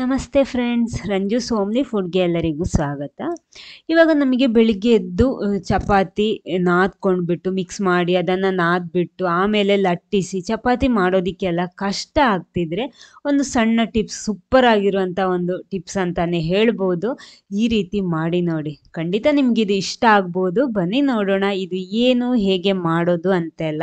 ನಮಸ್ತೆ ಫ್ರೆಂಡ್ಸ್ ರಂಜು ಸೋಮ್ನಿ ಫುಡ್ಗೆ ಎಲ್ಲರಿಗೂ ಸ್ವಾಗತ ಇವಾಗ ನಮಗೆ ಬೆಳಿಗ್ಗೆ ಎದ್ದು ಚಪಾತಿ ನಾದ್ಕೊಂಡ್ಬಿಟ್ಟು ಮಿಕ್ಸ್ ಮಾಡಿ ಅದನ್ನು ನಾದ್ಬಿಟ್ಟು ಆಮೇಲೆ ಲಟ್ಟಿಸಿ ಚಪಾತಿ ಮಾಡೋದಕ್ಕೆಲ್ಲ ಕಷ್ಟ ಆಗ್ತಿದ್ರೆ ಒಂದು ಸಣ್ಣ ಟಿಪ್ಸ್ ಸೂಪರ್ ಆಗಿರುವಂಥ ಒಂದು ಟಿಪ್ಸ್ ಅಂತಲೇ ಹೇಳ್ಬೋದು ಈ ರೀತಿ ಮಾಡಿ ನೋಡಿ ಖಂಡಿತ ನಿಮ್ಗೆ ಇದು ಇಷ್ಟ ಆಗ್ಬೋದು ಬನ್ನಿ ನೋಡೋಣ ಇದು ಏನು ಹೇಗೆ ಮಾಡೋದು ಅಂತೆಲ್ಲ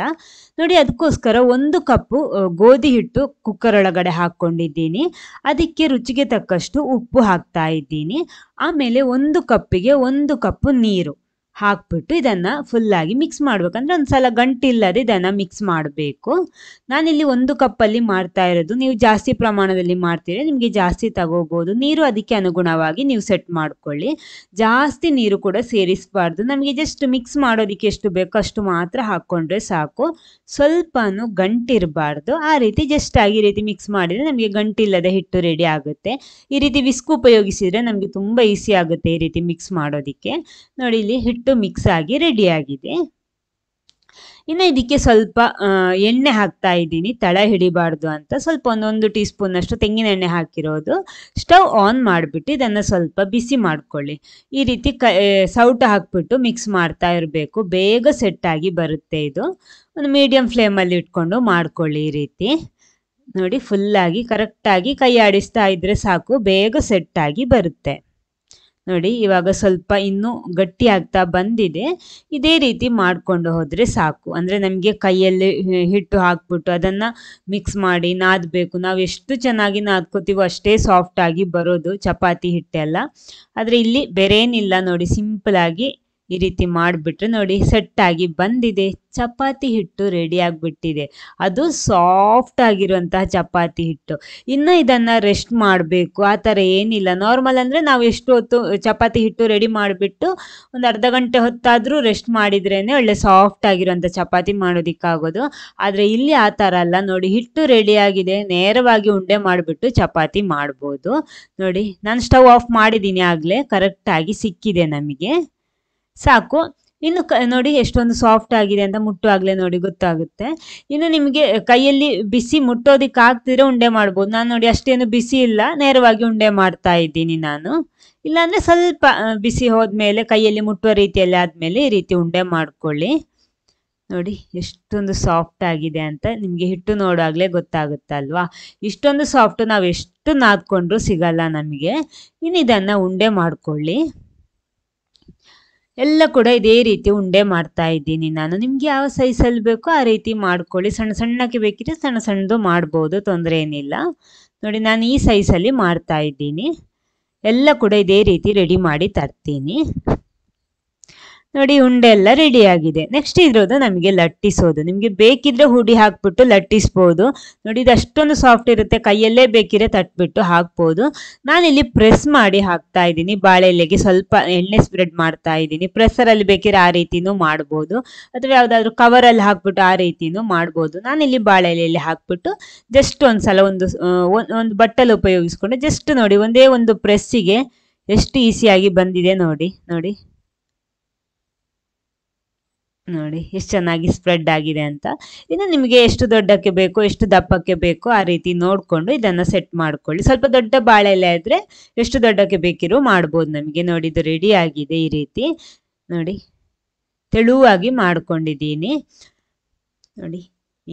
ನೋಡಿ ಅದಕ್ಕೋಸ್ಕರ ಒಂದು ಕಪ್ಪು ಗೋಧಿ ಹಿಟ್ಟು ಕುಕ್ಕರ್ ಒಳಗಡೆ ಹಾಕ್ಕೊಂಡಿದ್ದೀನಿ ಅದಕ್ಕೆ ರುಚಿಗೆ ತಕ್ಕಷ್ಟು ಉಪ್ಪು ಹಾಕ್ತಾ ಇದ್ದೀನಿ ಆಮೇಲೆ ಒಂದು ಕಪ್ಪಿಗೆ ಒಂದು ಕಪ್ಪು ನೀರು ಹಾಕ್ಬಿಟ್ಟು ಇದನ್ನು ಫುಲ್ಲಾಗಿ ಮಿಕ್ಸ್ ಮಾಡ್ಬೇಕಂದ್ರೆ ಒಂದು ಸಲ ಗಂಟಿಲ್ಲದೆ ಇದನ್ನು ಮಿಕ್ಸ್ ಮಾಡಬೇಕು ನಾನಿಲ್ಲಿ ಒಂದು ಕಪ್ಪಲ್ಲಿ ಮಾಡ್ತಾ ಇರೋದು ನೀವು ಜಾಸ್ತಿ ಪ್ರಮಾಣದಲ್ಲಿ ಮಾಡ್ತೀರಿ ನಿಮಗೆ ಜಾಸ್ತಿ ತಗೋಬೋದು ನೀರು ಅದಕ್ಕೆ ಅನುಗುಣವಾಗಿ ನೀವು ಸೆಟ್ ಮಾಡ್ಕೊಳ್ಳಿ ಜಾಸ್ತಿ ನೀರು ಕೂಡ ಸೇರಿಸಬಾರ್ದು ನಮಗೆ ಜಸ್ಟ್ ಮಿಕ್ಸ್ ಮಾಡೋದಕ್ಕೆ ಎಷ್ಟು ಬೇಕೋ ಅಷ್ಟು ಮಾತ್ರ ಹಾಕ್ಕೊಂಡ್ರೆ ಸಾಕು ಸ್ವಲ್ಪನೂ ಗಂಟಿರಬಾರ್ದು ಆ ರೀತಿ ಜಸ್ಟ್ ಆಗಿ ಈ ರೀತಿ ಮಿಕ್ಸ್ ಮಾಡಿದರೆ ನಮಗೆ ಗಂಟಿಲ್ಲದೆ ಹಿಟ್ಟು ರೆಡಿ ಆಗುತ್ತೆ ಈ ರೀತಿ ವಿಸ್ಕು ಉಪಯೋಗಿಸಿದರೆ ನಮಗೆ ತುಂಬ ಈಸಿ ಆಗುತ್ತೆ ಈ ರೀತಿ ಮಿಕ್ಸ್ ಮಾಡೋದಕ್ಕೆ ನೋಡಿ ಇಲ್ಲಿ ಹಿಟ್ಟು ಹಿಟ್ಟು ಮಿಕ್ಸ್ ಆಗಿ ರೆಡಿ ಆಗಿದೆ ಇನ್ನು ಇದಕ್ಕೆ ಸ್ವಲ್ಪ ಎಣ್ಣೆ ಹಾಕ್ತಾ ಇದ್ದೀನಿ ತಳ ಹಿಡಿಬಾರ್ದು ಅಂತ ಸ್ವಲ್ಪ ಒಂದೊಂದು ಟೀ ಸ್ಪೂನ್ ಅಷ್ಟು ತೆಂಗಿನ ಎಣ್ಣೆ ಹಾಕಿರೋದು ಸ್ಟವ್ ಆನ್ ಮಾಡಿಬಿಟ್ಟು ಇದನ್ನು ಸ್ವಲ್ಪ ಬಿಸಿ ಮಾಡ್ಕೊಳ್ಳಿ ಈ ರೀತಿ ಕ ಸೌಟ ಹಾಕ್ಬಿಟ್ಟು ಮಿಕ್ಸ್ ಮಾಡ್ತಾ ಇರಬೇಕು ಬೇಗ ಸೆಟ್ ಆಗಿ ಬರುತ್ತೆ ಇದು ಒಂದು ಮೀಡಿಯಂ ಫ್ಲೇಮಲ್ಲಿ ಇಟ್ಕೊಂಡು ಮಾಡ್ಕೊಳ್ಳಿ ಈ ರೀತಿ ನೋಡಿ ಫುಲ್ಲಾಗಿ ಕರೆಕ್ಟಾಗಿ ಕೈ ಆಡಿಸ್ತಾ ಇದ್ದರೆ ಸಾಕು ಬೇಗ ಸೆಟ್ ಆಗಿ ಬರುತ್ತೆ ನೋಡಿ ಇವಾಗ ಸ್ವಲ್ಪ ಇನ್ನೂ ಗಟ್ಟಿ ಆಗ್ತಾ ಬಂದಿದೆ ಇದೇ ರೀತಿ ಮಾಡಿಕೊಂಡು ಹೋದರೆ ಸಾಕು ಅಂದರೆ ನಮಗೆ ಕೈಯಲ್ಲಿ ಹಿಟ್ಟು ಹಾಕ್ಬಿಟ್ಟು ಅದನ್ನು ಮಿಕ್ಸ್ ಮಾಡಿ ನಾದಬೇಕು ನಾವು ಎಷ್ಟು ಚೆನ್ನಾಗಿ ನಾದ್ಕೋತೀವೋ ಅಷ್ಟೇ ಸಾಫ್ಟಾಗಿ ಬರೋದು ಚಪಾತಿ ಹಿಟ್ಟೆಲ್ಲ ಆದರೆ ಇಲ್ಲಿ ಬೇರೆ ಏನಿಲ್ಲ ನೋಡಿ ಸಿಂಪಲ್ ಆಗಿ ಈ ರೀತಿ ಮಾಡಿಬಿಟ್ರೆ ನೋಡಿ ಸೆಟ್ ಆಗಿ ಬಂದಿದೆ ಚಪಾತಿ ಹಿಟ್ಟು ರೆಡಿ ಆಗಿಬಿಟ್ಟಿದೆ ಅದು ಸಾಫ್ಟ್ ಆಗಿರುವಂತಹ ಚಪಾತಿ ಹಿಟ್ಟು ಇನ್ನು ಇದನ್ನು ರೆಸ್ಟ್ ಮಾಡಬೇಕು ಆ ಥರ ಏನಿಲ್ಲ ನಾರ್ಮಲ್ ಅಂದರೆ ನಾವು ಎಷ್ಟು ಹೊತ್ತು ಚಪಾತಿ ಹಿಟ್ಟು ರೆಡಿ ಮಾಡಿಬಿಟ್ಟು ಒಂದು ಅರ್ಧ ಗಂಟೆ ಹೊತ್ತಾದರೂ ರೆಸ್ಟ್ ಮಾಡಿದ್ರೇ ಒಳ್ಳೆ ಸಾಫ್ಟ್ ಆಗಿರುವಂಥ ಚಪಾತಿ ಮಾಡೋದಕ್ಕಾಗೋದು ಆದರೆ ಇಲ್ಲಿ ಆ ಥರ ಅಲ್ಲ ನೋಡಿ ಹಿಟ್ಟು ರೆಡಿಯಾಗಿದೆ ನೇರವಾಗಿ ಉಂಡೆ ಮಾಡಿಬಿಟ್ಟು ಚಪಾತಿ ಮಾಡ್ಬೋದು ನೋಡಿ ನಾನು ಸ್ಟವ್ ಆಫ್ ಮಾಡಿದ್ದೀನಿ ಆಗಲೇ ಕರೆಕ್ಟಾಗಿ ಸಿಕ್ಕಿದೆ ನಮಗೆ ಸಾಕು ಇನ್ನು ಕ ನೋಡಿ ಎಷ್ಟೊಂದು ಸಾಫ್ಟ್ ಆಗಿದೆ ಅಂತ ಮುಟ್ಟುವಾಗಲೇ ನೋಡಿ ಗೊತ್ತಾಗುತ್ತೆ ಇನ್ನು ನಿಮಗೆ ಕೈಯಲ್ಲಿ ಬಿಸಿ ಮುಟ್ಟೋದಕ್ಕೆ ಆಗ್ತಿದ್ರೆ ಉಂಡೆ ಮಾಡ್ಬೋದು ನಾನು ನೋಡಿ ಅಷ್ಟೇನು ಬಿಸಿ ಇಲ್ಲ ನೇರವಾಗಿ ಉಂಡೆ ಮಾಡ್ತಾ ಇದ್ದೀನಿ ನಾನು ಇಲ್ಲಾಂದರೆ ಸ್ವಲ್ಪ ಬಿಸಿ ಹೋದ್ಮೇಲೆ ಕೈಯಲ್ಲಿ ಮುಟ್ಟುವ ರೀತಿಯಲ್ಲಿ ಆದಮೇಲೆ ಈ ರೀತಿ ಉಂಡೆ ಮಾಡ್ಕೊಳ್ಳಿ ನೋಡಿ ಎಷ್ಟೊಂದು ಸಾಫ್ಟ್ ಆಗಿದೆ ಅಂತ ನಿಮಗೆ ಹಿಟ್ಟು ನೋಡಾಗಲೇ ಗೊತ್ತಾಗುತ್ತಲ್ವಾ ಇಷ್ಟೊಂದು ಸಾಫ್ಟು ನಾವು ಎಷ್ಟು ನಾದ್ಕೊಂಡ್ರೂ ಸಿಗಲ್ಲ ನಮಗೆ ಇನ್ನು ಇದನ್ನು ಉಂಡೆ ಮಾಡಿಕೊಳ್ಳಿ ಎಲ್ಲ ಕೂಡ ಇದೇ ರೀತಿ ಉಂಡೆ ಮಾಡ್ತಾ ಇದ್ದೀನಿ ನಾನು ನಿಮ್ಗೆ ಯಾವ ಸೈಜಲ್ಲಿ ಬೇಕೋ ಆ ರೀತಿ ಮಾಡ್ಕೊಳ್ಳಿ ಸಣ್ಣ ಸಣ್ಣಕ್ಕೆ ಬೇಕಿದ್ರೆ ಸಣ್ಣ ಸಣ್ಣದು ಮಾಡ್ಬೋದು ತೊಂದರೆ ಏನಿಲ್ಲ ನೋಡಿ ನಾನು ಈ ಸೈಜಲ್ಲಿ ಮಾಡ್ತಾ ಇದ್ದೀನಿ ಎಲ್ಲ ಕೂಡ ಇದೇ ರೀತಿ ರೆಡಿ ಮಾಡಿ ತರ್ತೀನಿ ನೋಡಿ ಉಂಡೆ ಎಲ್ಲ ರೆಡಿ ಆಗಿದೆ ನೆಕ್ಸ್ಟ್ ಇದ್ರೋದು ನಮಗೆ ಲಟ್ಟಿಸೋದು ನಿಮಗೆ ಬೇಕಿದ್ರೆ ಹುಡಿ ಹಾಕ್ಬಿಟ್ಟು ಲಟ್ಟಿಸ್ಬೋದು ನೋಡಿ ಇದು ಅಷ್ಟೊಂದು ಸಾಫ್ಟ್ ಇರುತ್ತೆ ಕೈಯಲ್ಲೇ ಬೇಕಿದ್ರೆ ತಟ್ಬಿಟ್ಟು ಹಾಕ್ಬೋದು ನಾನಿಲ್ಲಿ ಪ್ರೆಸ್ ಮಾಡಿ ಹಾಕ್ತಾ ಇದ್ದೀನಿ ಬಾಳೆ ಎಲೆಗೆ ಸ್ವಲ್ಪ ಎಣ್ಣೆ ಸ್ಪ್ರೆಡ್ ಮಾಡ್ತಾ ಇದ್ದೀನಿ ಪ್ರೆಸ್ಸರಲ್ಲಿ ಬೇಕಿದ್ರೆ ಆ ರೀತಿಯೂ ಮಾಡ್ಬೋದು ಅಥವಾ ಯಾವುದಾದ್ರೂ ಕವರಲ್ಲಿ ಹಾಕ್ಬಿಟ್ಟು ಆ ರೀತಿನೂ ಮಾಡ್ಬೋದು ನಾನಿಲ್ಲಿ ಬಾಳೆ ಎಲೆಯಲ್ಲಿ ಹಾಕ್ಬಿಟ್ಟು ಜಸ್ಟ್ ಒಂದ್ಸಲ ಒಂದು ಒಂದು ಬಟ್ಟಲು ಉಪಯೋಗಿಸ್ಕೊಂಡು ಜಸ್ಟ್ ನೋಡಿ ಒಂದೇ ಒಂದು ಪ್ರೆಸ್ಸಿಗೆ ಎಷ್ಟು ಈಸಿಯಾಗಿ ಬಂದಿದೆ ನೋಡಿ ನೋಡಿ ನೋಡಿ ಎಷ್ಟು ಚೆನ್ನಾಗಿ ಸ್ಪ್ರೆಡ್ ಆಗಿದೆ ಅಂತ ಇನ್ನು ನಿಮಗೆ ಎಷ್ಟು ದೊಡ್ಡಕ್ಕೆ ಬೇಕೋ ಎಷ್ಟು ದಪ್ಪಕ್ಕೆ ಬೇಕೋ ಆ ರೀತಿ ನೋಡಿಕೊಂಡು ಇದನ್ನು ಸೆಟ್ ಮಾಡ್ಕೊಳ್ಳಿ ಸ್ವಲ್ಪ ದೊಡ್ಡ ಬಾಳೆ ಎಲೆ ಆದರೆ ಎಷ್ಟು ದೊಡ್ಡಕ್ಕೆ ಬೇಕಿರೋ ಮಾಡ್ಬೋದು ನಮಗೆ ನೋಡಿ ಇದು ರೆಡಿ ಆಗಿದೆ ಈ ರೀತಿ ನೋಡಿ ತೆಳುವಾಗಿ ಮಾಡ್ಕೊಂಡಿದ್ದೀನಿ ನೋಡಿ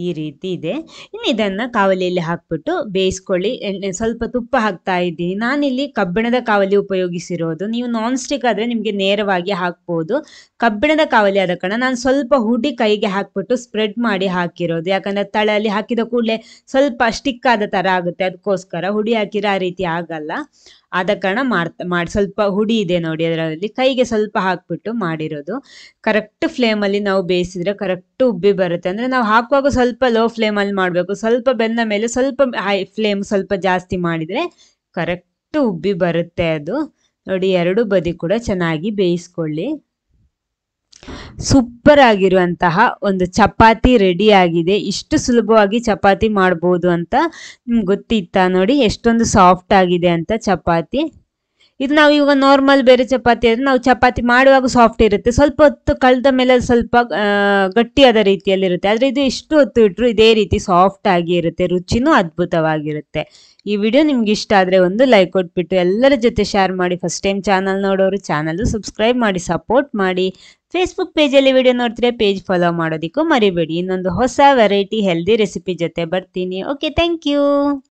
ಈ ರೀತಿ ಇದೆ ಇನ್ನು ಇದನ್ನು ಕಾವಲಿಯಲ್ಲಿ ಹಾಕ್ಬಿಟ್ಟು ಬೇಯಿಸ್ಕೊಳ್ಳಿ ಎಣ್ಣೆ ಸ್ವಲ್ಪ ತುಪ್ಪ ಹಾಕ್ತಾ ಇದ್ದೀನಿ ನಾನಿಲ್ಲಿ ಕಬ್ಬಿಣದ ಕಾವಲಿ ಉಪಯೋಗಿಸಿರೋದು ನೀವು ನಾನ್ ಸ್ಟಿಕ್ ಆದರೆ ನಿಮಗೆ ನೇರವಾಗಿ ಹಾಕ್ಬೋದು ಕಬ್ಬಿಣದ ಕಾವಲಿ ಆದ ಕಾರಣ ನಾನು ಸ್ವಲ್ಪ ಹುಡಿ ಕೈಗೆ ಹಾಕ್ಬಿಟ್ಟು ಸ್ಪ್ರೆಡ್ ಮಾಡಿ ಹಾಕಿರೋದು ಯಾಕಂದರೆ ತಳಲ್ಲಿ ಹಾಕಿದ ಕೂಡಲೇ ಸ್ವಲ್ಪ ಸ್ಟಿಕ್ ಆದ ಥರ ಆಗುತ್ತೆ ಅದಕ್ಕೋಸ್ಕರ ಹುಡಿ ಹಾಕಿರೋ ಆ ರೀತಿ ಆಗಲ್ಲ ಆದ ಕಾರಣ ಮಾಡ್ತಾ ಮಾಡಿ ಸ್ವಲ್ಪ ಹುಡಿ ಇದೆ ನೋಡಿ ಅದರಲ್ಲಿ ಕೈಗೆ ಸ್ವಲ್ಪ ಹಾಕ್ಬಿಟ್ಟು ಮಾಡಿರೋದು ಕರೆಕ್ಟ್ ಫ್ಲೇಮಲ್ಲಿ ನಾವು ಬೇಯಿಸಿದ್ರೆ ಕರೆಕ್ಟ್ ಉಬ್ಬಿ ಬರುತ್ತೆ ಅಂದರೆ ನಾವು ಹಾಕುವಾಗ ಸ್ವಲ್ಪ ಲೋ ಫ್ಲೇಮಲ್ಲಿ ಮಾಡಬೇಕು ಸ್ವಲ್ಪ ಬೆಂದ ಮೇಲೆ ಸ್ವಲ್ಪ ಹೈ ಫ್ಲೇಮ್ ಸ್ವಲ್ಪ ಜಾಸ್ತಿ ಮಾಡಿದರೆ ಕರೆಕ್ಟ್ ಉಬ್ಬಿ ಬರುತ್ತೆ ಅದು ನೋಡಿ ಎರಡು ಬದಿ ಕೂಡ ಚೆನ್ನಾಗಿ ಬೇಯಿಸ್ಕೊಳ್ಳಿ ಸೂಪರ್ ಆಗಿರುವಂತಹ ಒಂದು ಚಪಾತಿ ರೆಡಿ ಆಗಿದೆ ಇಷ್ಟು ಸುಲಭವಾಗಿ ಚಪಾತಿ ಮಾಡ್ಬೋದು ಅಂತ ನಿಮ್ಗೆ ಗೊತ್ತಿತ್ತಾ ನೋಡಿ ಎಷ್ಟೊಂದು ಸಾಫ್ಟ್ ಆಗಿದೆ ಅಂತ ಚಪಾತಿ ಇದು ನಾವು ಇವಾಗ ನಾರ್ಮಲ್ ಬೇರೆ ಚಪಾತಿ ಆದರೆ ನಾವು ಚಪಾತಿ ಮಾಡುವಾಗ ಸಾಫ್ಟ್ ಇರುತ್ತೆ ಸ್ವಲ್ಪ ಹೊತ್ತು ಕಳೆದ ಮೇಲೆ ಸ್ವಲ್ಪ ಗಟ್ಟಿಯಾದ ರೀತಿಯಲ್ಲಿರುತ್ತೆ ಆದರೆ ಇದು ಇಷ್ಟು ಹೊತ್ತು ಇಟ್ಟರು ಇದೇ ರೀತಿ ಸಾಫ್ಟ್ ಆಗಿ ಇರುತ್ತೆ ರುಚಿನೂ ಅದ್ಭುತವಾಗಿರುತ್ತೆ ಈ ವಿಡಿಯೋ ನಿಮ್ಗೆ ಇಷ್ಟ ಆದರೆ ಒಂದು ಲೈಕ್ ಕೊಟ್ಬಿಟ್ಟು ಎಲ್ಲರ ಜೊತೆ ಶೇರ್ ಮಾಡಿ ಫಸ್ಟ್ ಟೈಮ್ ಚಾನಲ್ ನೋಡೋರು ಚಾನಲ್ ಸಬ್ಸ್ಕ್ರೈಬ್ ಮಾಡಿ ಸಪೋರ್ಟ್ ಮಾಡಿ ಫೇಸ್ಬುಕ್ ಪೇಜಲ್ಲಿ ವಿಡಿಯೋ ನೋಡ್ತಿದ್ರೆ ಪೇಜ್ ಫಾಲೋ ಮಾಡೋದಕ್ಕೂ ಮರಿಬೇಡಿ ಇನ್ನೊಂದು ಹೊಸ ವೆರೈಟಿ ಹೆಲ್ದಿ ರೆಸಿಪಿ ಜೊತೆ ಬರ್ತೀನಿ ಓಕೆ ಥ್ಯಾಂಕ್ ಯು